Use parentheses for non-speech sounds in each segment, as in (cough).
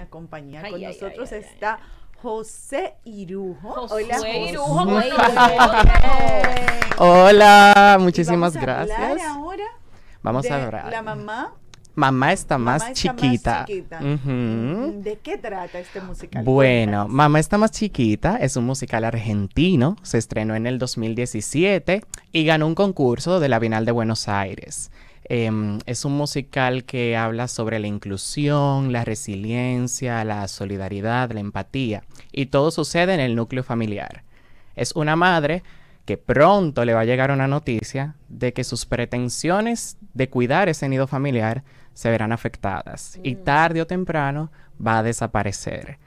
acompañar compañía. Con nosotros está José Irujo. Hola, muchísimas gracias. vamos a hablar. La mamá Mamá está más chiquita. Mm, ¿De qué trata este musical? Bueno, Mamá está más chiquita es un musical argentino, se estrenó en el 2017 y ganó un concurso de la Bienal de Buenos Aires. Em, es un musical que habla sobre la inclusión, la resiliencia, la solidaridad, la empatía, y todo sucede en el núcleo familiar. Es una madre que pronto le va a llegar una noticia de que sus pretensiones de cuidar ese nido familiar se verán afectadas y mm. tarde o temprano va a desaparecer.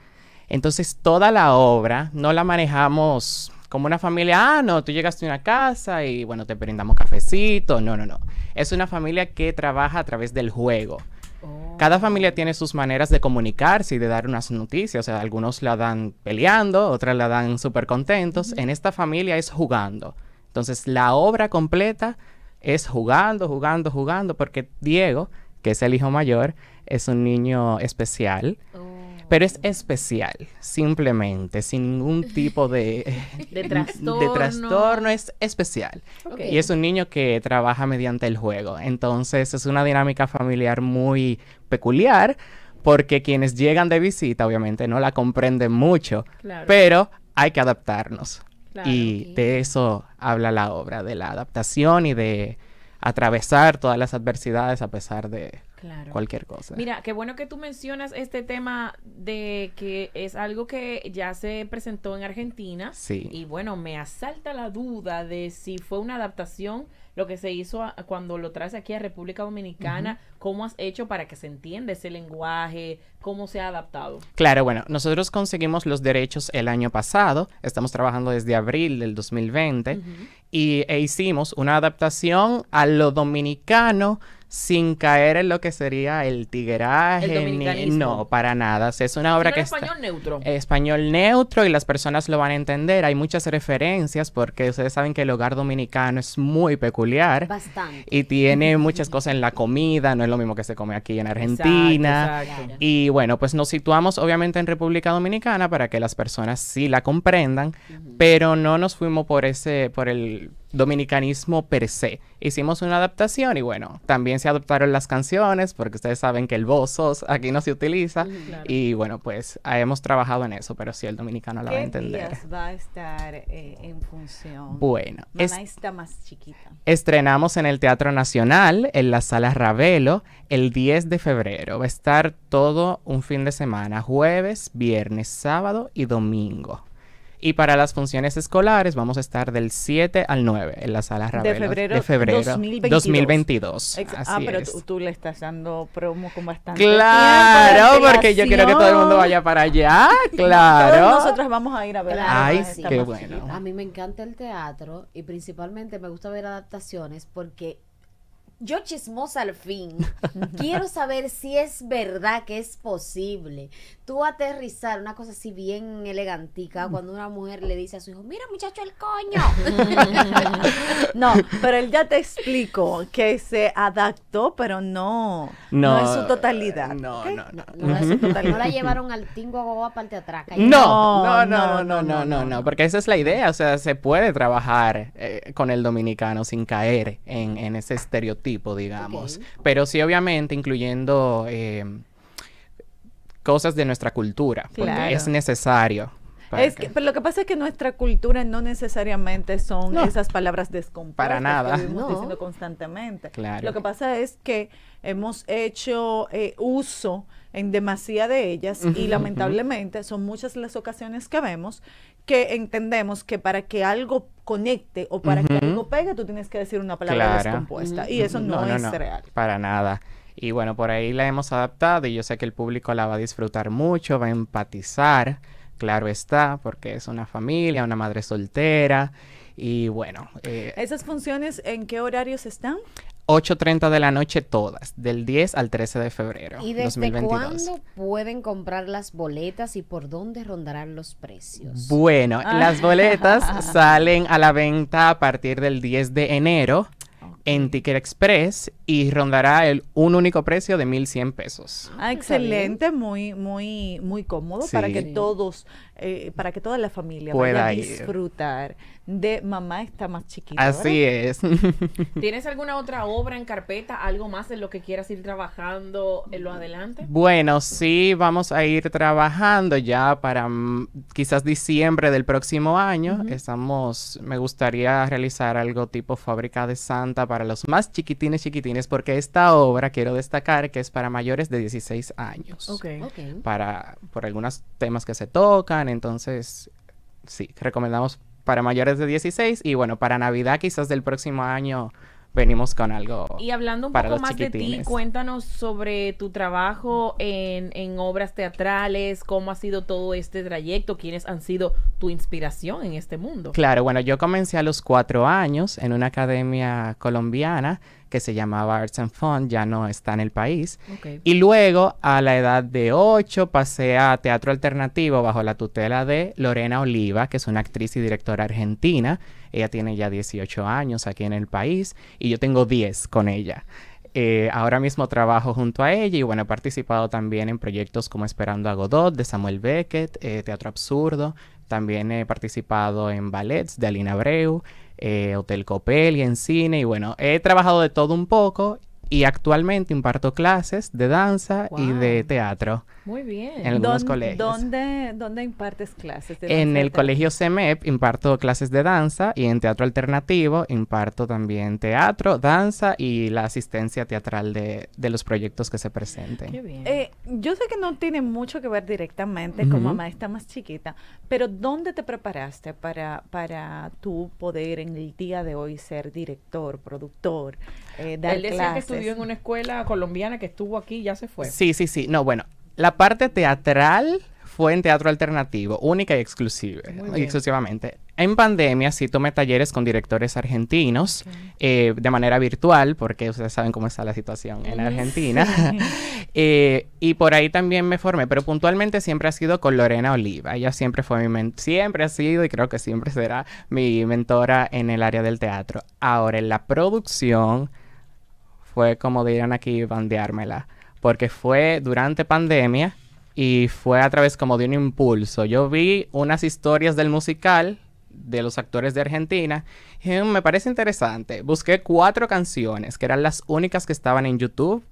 Entonces toda la obra no la manejamos como una familia, ah, no, tú llegaste a una casa y bueno, te brindamos cafecito. No, no, no. Es una familia que trabaja a través del juego. Oh. Cada familia tiene sus maneras de comunicarse y de dar unas noticias. O sea, algunos la dan peleando, otras la dan súper contentos. En esta familia es jugando. Entonces, la obra completa es jugando, jugando, jugando, porque Diego, que es el hijo mayor, es un niño especial. Oh pero es especial, simplemente, sin ningún (laughs) tipo de, de, trastorno. es especial. Y es un niño que trabaja mediante el juego, entonces es una dinámica familiar muy peculiar. Porque quienes llegan de visita, obviamente, no la comprenden mucho, pero hay que adaptarnos. y de eso habla la obra, de la adaptación y de atravesar todas las adversidades a pesar de, Cualquier cosa. Mira, qué bueno que tú mencionas este tema de que es algo que ya se presentó en Argentina. Sí. Y bueno, me asalta la duda de si fue una adaptación lo que se hizo cuando lo traes aquí a República Dominicana, cómo has hecho para que se entienda ese lenguaje, cómo se ha adaptado. Claro, bueno, nosotros conseguimos los derechos el año pasado, estamos trabajando desde abril del 2020 y e hicimos una adaptación a lo dominicano sin caer en lo que sería el tigueraje. no, para nada. es una obra que es español neutro. Español neutro y las personas lo van a entender. Hay muchas referencias porque ustedes saben que el hogar dominicano es muy peculiar. Bastante. Y tiene muchas cosas en la comida, no es lo mismo que se come aquí en Argentina. Y bueno, pues nos situamos obviamente en República Dominicana para que las personas sí la comprendan, pero no nos fuimos por ese por el dominicanismo per se. Hicimos una adaptación y bueno, también se adoptaron las canciones porque ustedes saben que el sos aquí no se utiliza y bueno, pues hemos trabajado en eso, pero si el dominicano la va a entender. va a estar eh, en función? Bueno, más chiquita. Estrenamos en el Teatro Nacional, en la Sala Ravelo, el 10 de febrero. Va a estar todo un fin de semana, jueves, viernes, sábado y domingo. Y para las funciones escolares vamos a estar del 7 al 9 en la sala Ravelo. De febrero, de febrero 2022. ah, pero tú, le estás dando promo con bastante Claro, porque yo quiero que todo el mundo vaya para allá, (laughs) claro. nosotros vamos a ir a ver. Ay, qué bueno. A mí me encanta el teatro y principalmente me gusta ver adaptaciones porque yo chismosa al fin, quiero saber si es verdad que es posible tú aterrizar una cosa así bien elegantica cuando una mujer le dice a su hijo, mira muchacho el coño. no, pero él ya te explico que se adaptó, pero no, no, no su totalidad. No, no, no. No, su totalidad. no, la llevaron al tingo a parte el No, no, no, no, no, no, no, porque esa es la idea, o sea, se puede trabajar con el dominicano sin caer en ese estereotipo tipo, digamos. Pero sí, obviamente, incluyendo eh, cosas de nuestra cultura, porque es necesario. Es que, pero lo que pasa es que nuestra cultura no necesariamente son esas palabras descompara nada. constantemente. Lo que pasa es que hemos hecho eh, uso en demasía de ellas y lamentablemente son muchas las ocasiones que vemos que entendemos que para que algo conecte o para que algo pegue, tú tienes que decir una palabra descompuesta. Y eso no, es real. Para nada. Y bueno, por ahí la hemos adaptado y yo sé que el público la va a disfrutar mucho, va a empatizar, claro está, porque es una familia, una madre soltera. Y bueno. Eh, ¿Esas funciones en qué horarios están? 8.30 de la noche todas, del 10 al 13 de febrero. ¿Y desde cuándo pueden comprar las boletas y por dónde rondarán los precios? Bueno, las ah. boletas (laughs) salen a la venta a partir del 10 de enero en Ticket Express y rondará el un único precio de 1.100 pesos. Ah, ah excelente, muy, muy, muy cómodo para que todos, eh, para que toda la familia pueda disfrutar de Mamá está más chiquita. Así es. (laughs) ¿Tienes alguna otra obra en carpeta, algo más en lo que quieras ir trabajando en lo adelante? Bueno, sí, vamos a ir trabajando ya para mm, quizás diciembre del próximo año. Estamos, me gustaría realizar algo tipo fábrica de Santa para los más chiquitines, chiquitines, porque esta obra quiero destacar que es para mayores de 16 años. Ok. Para, por algunos temas que se tocan, entonces, sí, recomendamos para mayores de 16 y bueno, para Navidad quizás del próximo año venimos con algo. Y hablando un poco más de ti, cuéntanos sobre tu trabajo en, en, obras teatrales, cómo ha sido todo este trayecto, quiénes han sido tu inspiración en este mundo. Claro, bueno, yo comencé a los cuatro años en una academia colombiana que se llamaba Arts and Fun, ya no está en el país. Y luego, a la edad de 8, pasé a teatro alternativo bajo la tutela de Lorena Oliva, que es una actriz y directora argentina. Ella tiene ya 18 años aquí en el país y yo tengo 10 con ella. Eh, ahora mismo trabajo junto a ella y bueno, he participado también en proyectos como Esperando a Godot de Samuel Beckett, eh, Teatro Absurdo, también he participado en ballets de Alina Breu, eh, Hotel Copel y en cine. Y bueno, he trabajado de todo un poco y actualmente imparto clases de danza y de teatro. Muy bien. En algunos ¿Dónde, colegios. ¿dónde, impartes clases? en el colegio CEMEP imparto clases de danza y en teatro alternativo imparto también teatro, danza y la asistencia teatral de, los proyectos que se presenten. Qué bien. Eh, yo sé que no tiene mucho que ver directamente con mamá está más chiquita, pero ¿dónde te preparaste para, para tú poder en el día de hoy ser director, productor, eh, dar clases? estudió en una escuela colombiana que estuvo aquí y ya se fue. Sí, sí, sí. No, bueno, la parte teatral fue en teatro alternativo, única y exclusiva, exclusivamente. En pandemia sí tomé talleres con directores argentinos eh, de manera virtual, porque ustedes saben cómo está la situación en (laughs) Argentina. (laughs) Eh, y por ahí también me formé, pero puntualmente siempre ha sido con Lorena Oliva. Ella siempre fue mi siempre ha sido y creo que siempre será mi mentora en el área del teatro. Ahora, en la producción fue como dirán aquí bandeármela, porque fue durante pandemia y fue a través como de un impulso. Yo vi unas historias del musical de los actores de Argentina. Y mm, me parece interesante. Busqué cuatro canciones, que eran las únicas que estaban en YouTube.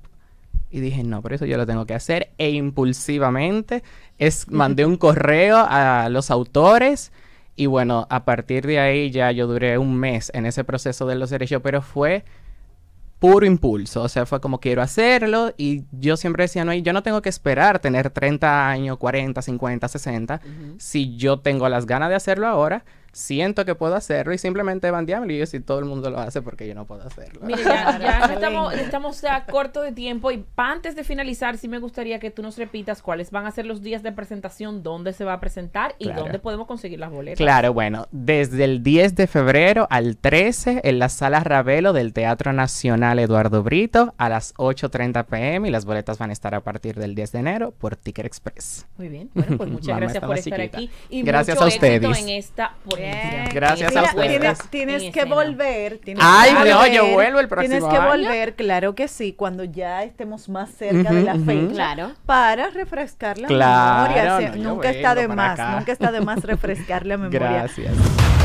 Y dije, no, por eso yo lo tengo que hacer. E impulsivamente es, mandé un correo a los autores. Y bueno, a partir de ahí ya yo duré un mes en ese proceso de los derechos, pero fue puro impulso, o sea, fue como quiero hacerlo y yo siempre decía, no, yo no tengo que esperar tener 30 años, 40, 50, 60, si yo tengo las ganas de hacerlo ahora, siento que puedo hacerlo y simplemente van bandearme y yo si todo el mundo lo hace porque yo no puedo hacerlo. Mire, ya, (laughs) estamos, estamos a corto de tiempo y antes de finalizar sí me gustaría que tú nos repitas cuáles van a ser los días de presentación, dónde se va a presentar y dónde podemos conseguir las boletas. Claro, bueno, desde el 10 de febrero al 13 en la sala Ravelo del Teatro Nacional Eduardo Brito a las 8.30 pm y las boletas van a estar a partir del 10 de enero por Ticker Express. Muy bien, bueno, pues (laughs) muchas gracias por estar aquí y gracias a ustedes. en esta Gracias a Tienes, que volver. Ay, no, yo vuelvo el próximo Tienes que volver, claro que sí, cuando ya estemos más cerca de la fe, Claro. Para refrescar la memoria. nunca está de más, nunca está de más refrescar la (laughs) memoria. Gracias.